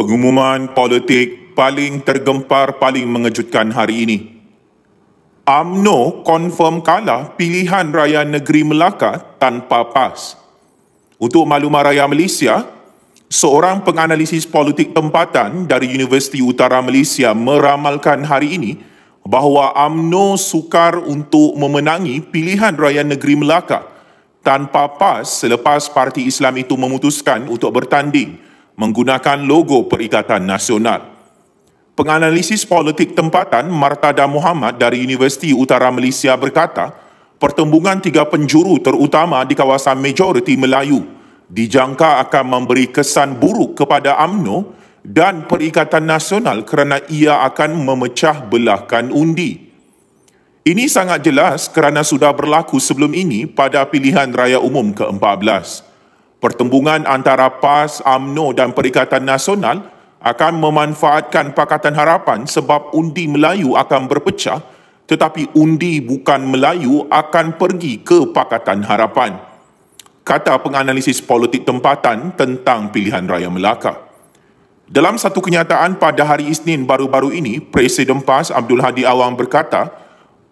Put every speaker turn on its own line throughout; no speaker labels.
pengumuman politik paling tergempar paling mengejutkan hari ini. AMNO confirm kalah pilihan raya negeri Melaka tanpa PAS. Untuk maklumat raya Malaysia, seorang penganalisis politik tempatan dari Universiti Utara Malaysia meramalkan hari ini bahawa AMNO sukar untuk memenangi pilihan raya negeri Melaka tanpa PAS selepas Parti Islam itu memutuskan untuk bertanding menggunakan logo Perikatan Nasional. Penganalisis politik tempatan Martada Muhammad dari Universiti Utara Malaysia berkata, pertembungan tiga penjuru terutama di kawasan majoriti Melayu dijangka akan memberi kesan buruk kepada AMNO dan Perikatan Nasional kerana ia akan memecah belahkan undi. Ini sangat jelas kerana sudah berlaku sebelum ini pada pilihan raya umum ke-14 pertembungan antara PAS, AMNO dan Perikatan Nasional akan memanfaatkan Pakatan Harapan sebab undi Melayu akan berpecah tetapi undi bukan Melayu akan pergi ke Pakatan Harapan. Kata penganalisis politik tempatan tentang pilihan raya Melaka. Dalam satu kenyataan pada hari Isnin baru-baru ini, Presiden PAS Abdul Hadi Awang berkata,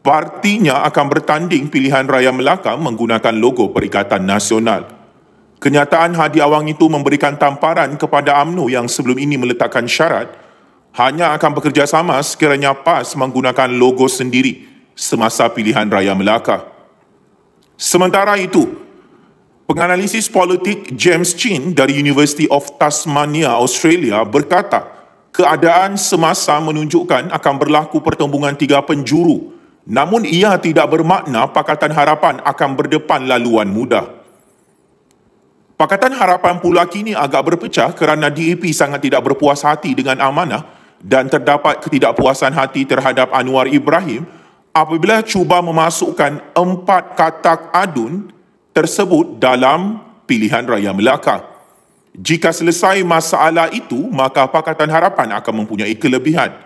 partinya akan bertanding pilihan raya Melaka menggunakan logo Perikatan Nasional. Kenyataan Hadi Awang itu memberikan tamparan kepada AMNO yang sebelum ini meletakkan syarat hanya akan bekerjasama sekiranya PAS menggunakan logo sendiri semasa pilihan raya Melaka. Sementara itu, penganalisis politik James Chin dari University of Tasmania, Australia berkata keadaan semasa menunjukkan akan berlaku pertembungan tiga penjuru namun ia tidak bermakna Pakatan Harapan akan berdepan laluan mudah. Pakatan Harapan pula kini agak berpecah kerana DAP sangat tidak berpuas hati dengan amanah dan terdapat ketidakpuasan hati terhadap Anwar Ibrahim apabila cuba memasukkan empat katak adun tersebut dalam pilihan raya Melaka. Jika selesai masalah itu, maka Pakatan Harapan akan mempunyai kelebihan.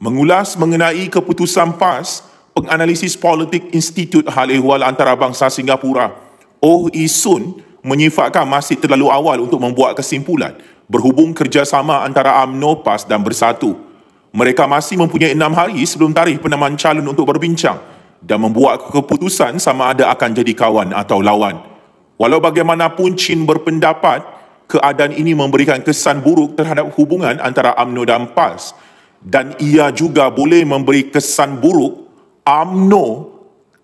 Mengulas mengenai keputusan PAS, Penganalisis Politik Institut Hal Ehwal Antarabangsa Singapura, Oh Isun, menyifatkan masih terlalu awal untuk membuat kesimpulan berhubung kerjasama antara UMNO, PAS dan Bersatu. Mereka masih mempunyai enam hari sebelum tarikh penamaan calon untuk berbincang dan membuat keputusan sama ada akan jadi kawan atau lawan. Walau bagaimanapun Chin berpendapat, keadaan ini memberikan kesan buruk terhadap hubungan antara UMNO dan PAS dan ia juga boleh memberi kesan buruk UMNO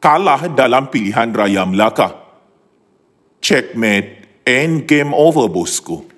kalah dalam pilihan raya Melaka. checkmate and game over, Bosco.